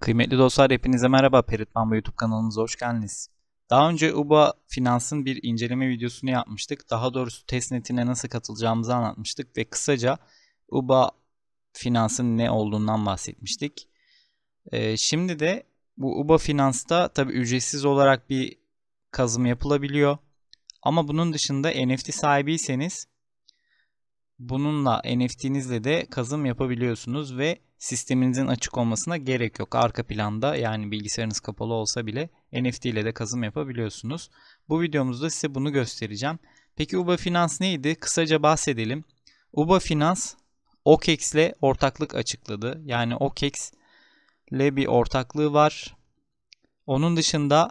Kıymetli dostlar hepinize merhaba Peritman bu YouTube kanalımıza hoş geldiniz. Daha önce UBA Finans'ın bir inceleme videosunu yapmıştık. Daha doğrusu testnetine nasıl katılacağımızı anlatmıştık ve kısaca UBA Finans'ın ne olduğundan bahsetmiştik. Ee, şimdi de bu UBA Finans'ta tabi ücretsiz olarak bir kazım yapılabiliyor. Ama bunun dışında NFT sahibiyseniz Bununla NFT'nizle de kazım yapabiliyorsunuz ve sisteminizin açık olmasına gerek yok. Arka planda yani bilgisayarınız kapalı olsa bile NFT ile de kazım yapabiliyorsunuz. Bu videomuzda size bunu göstereceğim. Peki UBA Finans neydi? Kısaca bahsedelim. UBA Finans OKEX ile ortaklık açıkladı. Yani OKEX ile bir ortaklığı var. Onun dışında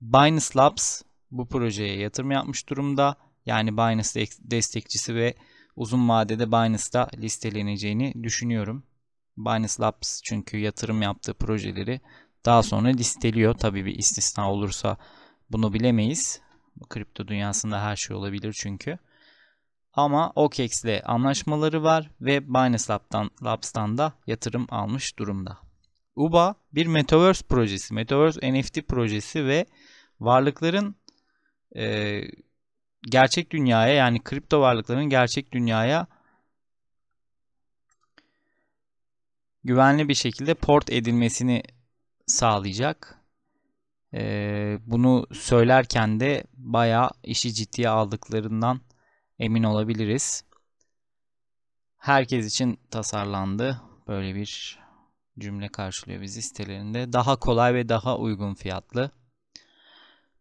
Binance Labs bu projeye yatırım yapmış durumda. Yani Binance destekçisi ve uzun vadede Binance'da listeleneceğini düşünüyorum. Binance Labs çünkü yatırım yaptığı projeleri daha sonra listeliyor. Tabii bir istisna olursa bunu bilemeyiz. Bu kripto dünyasında her şey olabilir çünkü. Ama OKEX ile anlaşmaları var ve Binance Labs'tan, Labs'tan da yatırım almış durumda. UBA bir Metaverse projesi, Metaverse NFT projesi ve varlıkların e, gerçek dünyaya yani kripto varlıkların gerçek dünyaya güvenli bir şekilde port edilmesini sağlayacak. Ee, bunu söylerken de baya işi ciddiye aldıklarından emin olabiliriz. Herkes için tasarlandı. Böyle bir cümle karşılıyor bizi sitelerinde. Daha kolay ve daha uygun fiyatlı.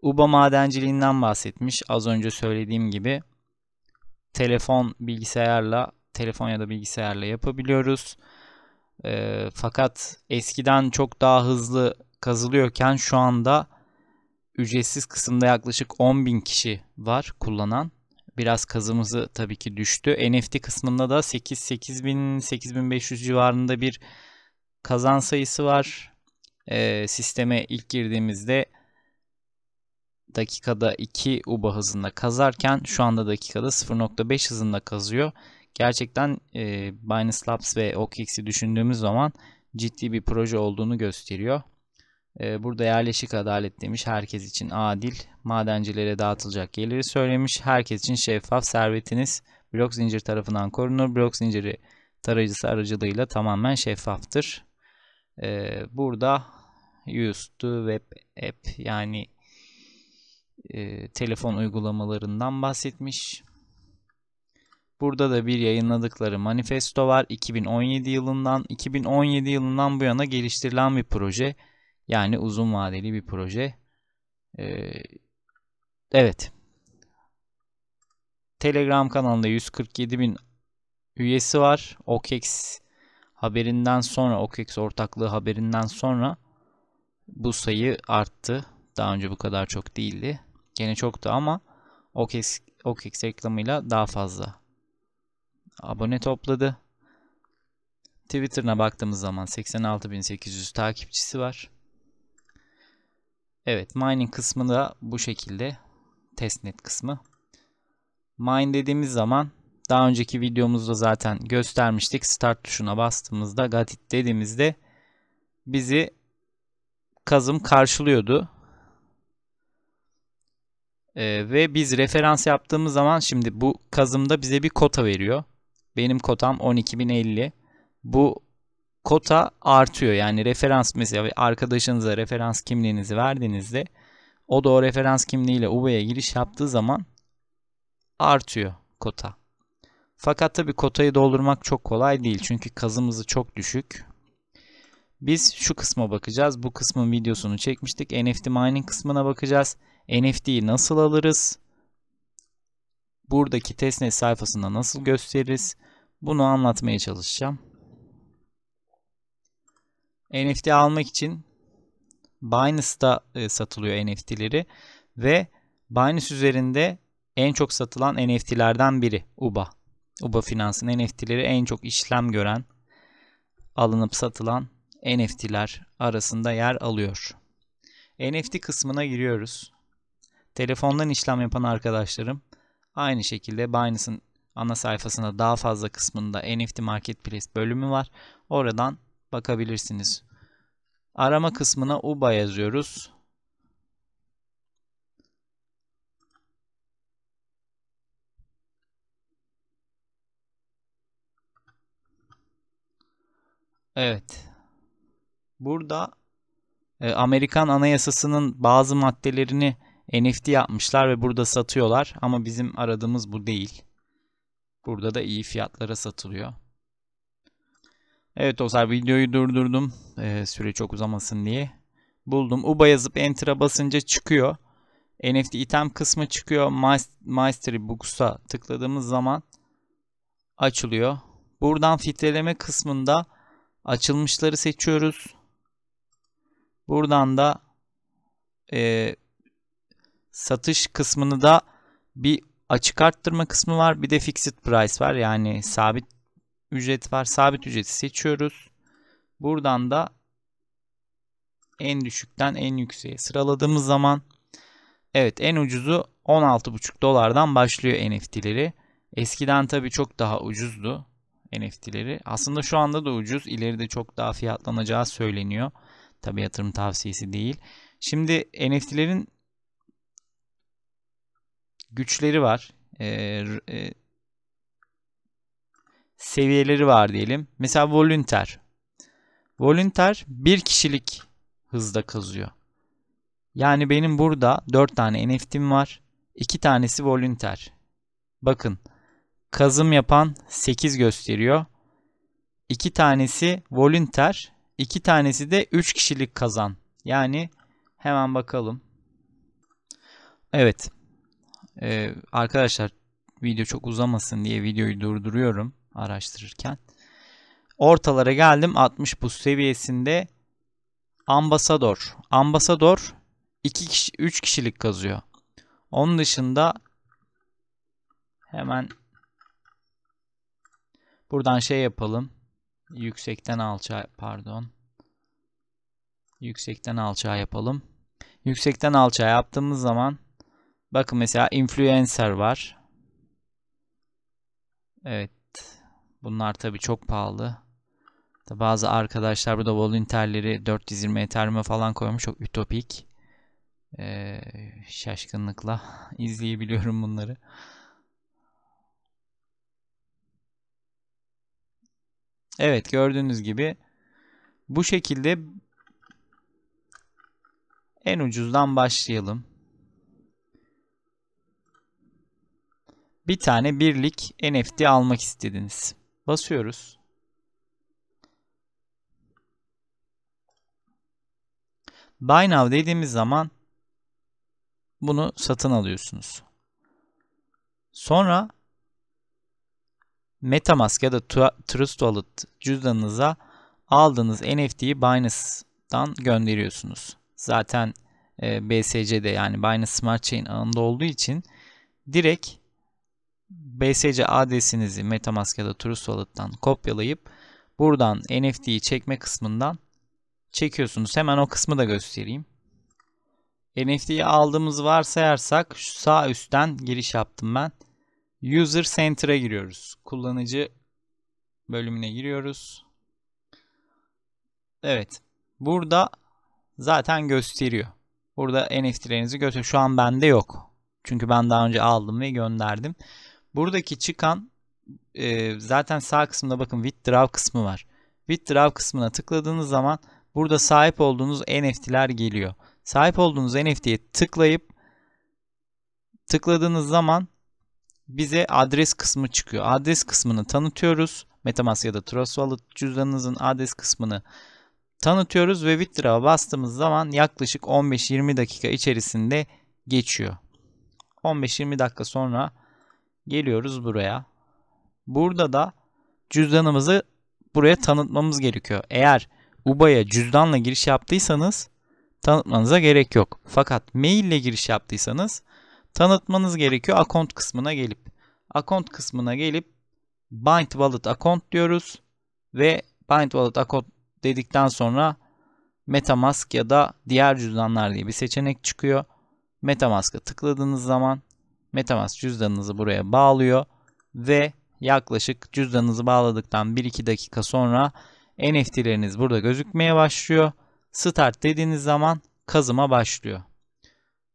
UBA madenciliğinden bahsetmiş. Az önce söylediğim gibi telefon bilgisayarla telefon ya da bilgisayarla yapabiliyoruz. E, fakat eskiden çok daha hızlı kazılıyorken şu anda ücretsiz kısımda yaklaşık 10 bin kişi var kullanan. Biraz kazımızı tabii ki düştü. NFT kısmında da 8 8 8 bin bin 500 civarında bir kazan sayısı var. E, sisteme ilk girdiğimizde dakikada 2 UBA hızında kazarken şu anda dakikada 0.5 hızında kazıyor. Gerçekten e, Binance Labs ve OKX'i düşündüğümüz zaman ciddi bir proje olduğunu gösteriyor. E, burada yerleşik adalet demiş herkes için adil, madencilere dağıtılacak geliri söylemiş, herkes için şeffaf servetiniz blok zincir tarafından korunur, blok zinciri tarayıcısı aracılığıyla tamamen şeffaftır. E, burada used to web app yani e, telefon uygulamalarından bahsetmiş. Burada da bir yayınladıkları manifesto var. 2017 yılından 2017 yılından bu yana geliştirilen bir proje. Yani uzun vadeli bir proje. Ee, evet. Telegram kanalında 147 bin üyesi var. OKEX haberinden sonra, OKEX ortaklığı haberinden sonra bu sayı arttı. Daha önce bu kadar çok değildi. Gene çoktu ama OKEX, OKEX reklamıyla daha fazla. Abone topladı. Twitter'ına baktığımız zaman 86.800 takipçisi var. Evet mining kısmı da bu şekilde. Testnet kısmı. Mine dediğimiz zaman daha önceki videomuzda zaten göstermiştik. Start tuşuna bastığımızda Gatit dediğimizde bizi kazım karşılıyordu. Ee, ve biz referans yaptığımız zaman şimdi bu kazımda bize bir kota veriyor. Benim kotam 12050. Bu kota artıyor. Yani referans mesela arkadaşınıza referans kimliğinizi verdiğinizde o da o referans kimliğiyle UB'ye giriş yaptığı zaman artıyor kota. Fakat tabi kotayı doldurmak çok kolay değil. Çünkü kazımızı çok düşük. Biz şu kısma bakacağız. Bu kısmın videosunu çekmiştik. NFT mining kısmına bakacağız. NFT'yi nasıl alırız? Buradaki testnet sayfasında nasıl gösteririz? Bunu anlatmaya çalışacağım. NFT almak için Binance'da e, satılıyor NFT'leri ve Binance üzerinde en çok satılan NFT'lerden biri UBA. UBA Finans'ın NFT'leri en çok işlem gören, alınıp satılan NFT'ler arasında yer alıyor. NFT kısmına giriyoruz. Telefondan işlem yapan arkadaşlarım aynı şekilde Binance'ın ana sayfasında daha fazla kısmında NFT Marketplace bölümü var. Oradan bakabilirsiniz. Arama kısmına UBA yazıyoruz. Evet. Burada e, Amerikan Anayasası'nın bazı maddelerini NFT yapmışlar ve burada satıyorlar ama bizim aradığımız bu değil. Burada da iyi fiyatlara satılıyor. Evet dostlar videoyu durdurdum ee, süre çok uzamasın diye. Buldum. UBA yazıp Enter'a basınca çıkıyor. NFT item kısmı çıkıyor. Mastery Books'a tıkladığımız zaman açılıyor. Buradan filtreleme kısmında açılmışları seçiyoruz. Buradan da e, satış kısmını da bir açık arttırma kısmı var. Bir de fixed price var. Yani sabit ücret var. Sabit ücreti seçiyoruz. Buradan da en düşükten en yükseğe sıraladığımız zaman evet en ucuzu 16,5 dolardan başlıyor NFT'leri. Eskiden tabii çok daha ucuzdu NFT'leri. Aslında şu anda da ucuz. İleride çok daha fiyatlanacağı söyleniyor. Tabii yatırım tavsiyesi değil. Şimdi NFT'lerin güçleri var. E, e, seviyeleri var diyelim. Mesela Volunter, Volunter bir kişilik hızda kazıyor. Yani benim burada 4 tane NFT'm var. 2 tanesi Volunter. Bakın kazım yapan 8 gösteriyor. 2 tanesi Volunter, 2 tanesi de 3 kişilik kazan. Yani hemen bakalım. Evet ee, arkadaşlar video çok uzamasın diye videoyu durduruyorum araştırırken. Ortalara geldim 60 bu seviyesinde ambasador. Ambasador 2 kişi 3 kişilik kazıyor. Onun dışında hemen buradan şey yapalım. Yüksekten alçağa pardon. Yüksekten alçağa yapalım. Yüksekten alçağa yaptığımız zaman Bakın mesela influencer var. Evet. Bunlar tabii çok pahalı. Bazı arkadaşlar burada volunteerleri 420 Ethereum'a falan koymuş. Çok ütopik. Ee, şaşkınlıkla izleyebiliyorum bunları. Evet gördüğünüz gibi bu şekilde en ucuzdan başlayalım. bir tane birlik NFT almak istediniz. Basıyoruz. Buy Now dediğimiz zaman bunu satın alıyorsunuz. Sonra Metamask ya da Trust Wallet cüzdanınıza aldığınız NFT'yi Binance'dan gönderiyorsunuz. Zaten e, BSC'de yani Binance Smart Chain ağında olduğu için direkt BSC adresinizi Metamask ya da Trust Wallet'tan kopyalayıp buradan NFT'yi çekme kısmından çekiyorsunuz. Hemen o kısmı da göstereyim. NFT'yi aldığımız varsayarsak şu sağ üstten giriş yaptım ben. User Center'a giriyoruz. Kullanıcı bölümüne giriyoruz. Evet. Burada zaten gösteriyor. Burada NFT'lerinizi gösteriyor. Şu an bende yok. Çünkü ben daha önce aldım ve gönderdim. Buradaki çıkan e, zaten sağ kısımda bakın withdraw kısmı var. Withdraw kısmına tıkladığınız zaman burada sahip olduğunuz NFT'ler geliyor. Sahip olduğunuz NFT'ye tıklayıp tıkladığınız zaman bize adres kısmı çıkıyor. Adres kısmını tanıtıyoruz. Metamask ya da Trust Wallet cüzdanınızın adres kısmını tanıtıyoruz ve withdraw'a bastığımız zaman yaklaşık 15-20 dakika içerisinde geçiyor. 15-20 dakika sonra Geliyoruz buraya. Burada da cüzdanımızı buraya tanıtmamız gerekiyor. Eğer UBA'ya cüzdanla giriş yaptıysanız tanıtmanıza gerek yok. Fakat mail ile giriş yaptıysanız tanıtmanız gerekiyor account kısmına gelip. Account kısmına gelip bind wallet account diyoruz ve bind wallet account dedikten sonra MetaMask ya da diğer cüzdanlar diye bir seçenek çıkıyor. MetaMask'a tıkladığınız zaman MetaMask cüzdanınızı buraya bağlıyor ve yaklaşık cüzdanınızı bağladıktan 1-2 dakika sonra NFT'leriniz burada gözükmeye başlıyor. Start dediğiniz zaman kazıma başlıyor.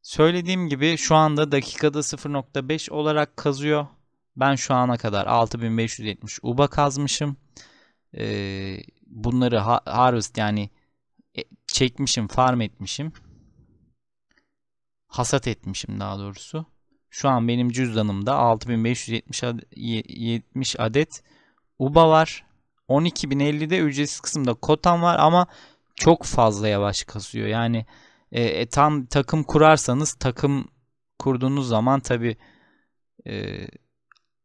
Söylediğim gibi şu anda dakikada 0.5 olarak kazıyor. Ben şu ana kadar 6570 UBA kazmışım. Ee, bunları harvest yani e, çekmişim, farm etmişim. Hasat etmişim daha doğrusu. Şu an benim cüzdanımda 6570 adet UBA var. 12050'de ücretsiz kısımda kotam var ama çok fazla yavaş kasıyor. Yani e, e, tam takım kurarsanız takım kurduğunuz zaman tabi e,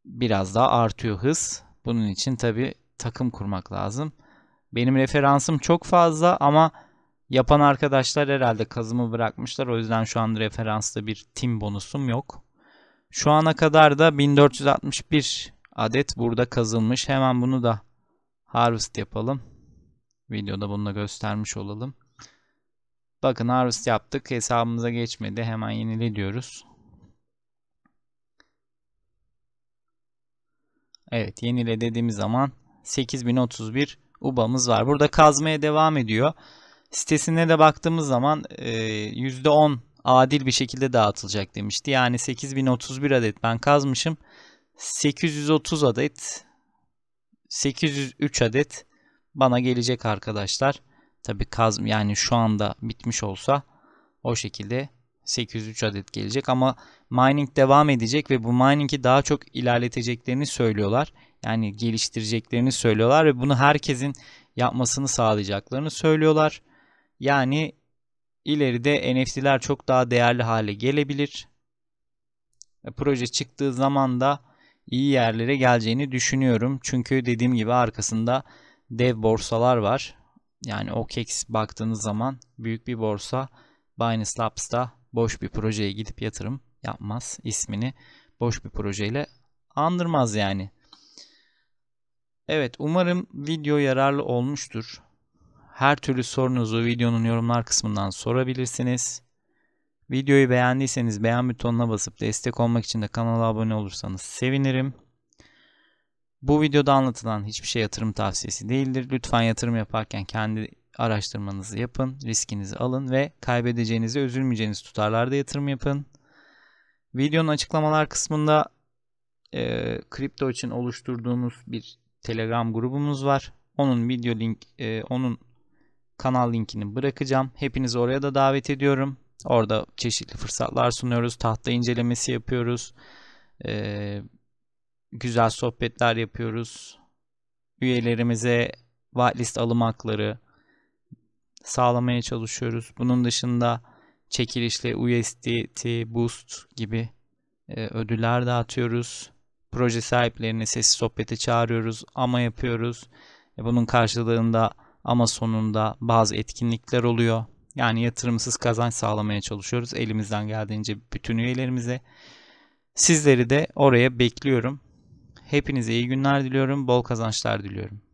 biraz daha artıyor hız. Bunun için tabi takım kurmak lazım. Benim referansım çok fazla ama yapan arkadaşlar herhalde kazımı bırakmışlar. O yüzden şu an referansta bir tim bonusum yok. Şu ana kadar da 1461 adet burada kazılmış. Hemen bunu da harvest yapalım. Videoda bunu da göstermiş olalım. Bakın harvest yaptık. Hesabımıza geçmedi. Hemen yenile diyoruz. Evet yenile dediğimiz zaman 8031 UBA'mız var. Burada kazmaya devam ediyor. Sitesine de baktığımız zaman %10 adil bir şekilde dağıtılacak demişti. Yani 8031 adet ben kazmışım. 830 adet 803 adet bana gelecek arkadaşlar. Tabi kaz yani şu anda bitmiş olsa o şekilde 803 adet gelecek ama mining devam edecek ve bu mining'i daha çok ilerleteceklerini söylüyorlar. Yani geliştireceklerini söylüyorlar ve bunu herkesin yapmasını sağlayacaklarını söylüyorlar. Yani İleride NFT'ler çok daha değerli hale gelebilir. Proje çıktığı zaman da iyi yerlere geleceğini düşünüyorum. Çünkü dediğim gibi arkasında dev borsalar var. Yani OKEX baktığınız zaman büyük bir borsa Binance Labs'da boş bir projeye gidip yatırım yapmaz. ismini boş bir projeyle andırmaz yani. Evet umarım video yararlı olmuştur. Her türlü sorunuzu videonun yorumlar kısmından sorabilirsiniz. Videoyu beğendiyseniz beğen butonuna basıp destek olmak için de kanala abone olursanız sevinirim. Bu videoda anlatılan hiçbir şey yatırım tavsiyesi değildir. Lütfen yatırım yaparken kendi araştırmanızı yapın, riskinizi alın ve kaybedeceğinizi üzülmeyeceğiniz tutarlarda yatırım yapın. Videonun açıklamalar kısmında e, kripto için oluşturduğumuz bir Telegram grubumuz var. Onun video link, e, onun kanal linkini bırakacağım. Hepinizi oraya da davet ediyorum. Orada çeşitli fırsatlar sunuyoruz. Tahta incelemesi yapıyoruz. Ee, güzel sohbetler yapıyoruz. Üyelerimize whitelist alım hakları sağlamaya çalışıyoruz. Bunun dışında çekilişle USDT, Boost gibi e, ödüller dağıtıyoruz. Proje sahiplerini sessiz sohbete çağırıyoruz ama yapıyoruz. E, bunun karşılığında ama sonunda bazı etkinlikler oluyor. Yani yatırımsız kazanç sağlamaya çalışıyoruz elimizden geldiğince bütün üyelerimize. Sizleri de oraya bekliyorum. Hepinize iyi günler diliyorum, bol kazançlar diliyorum.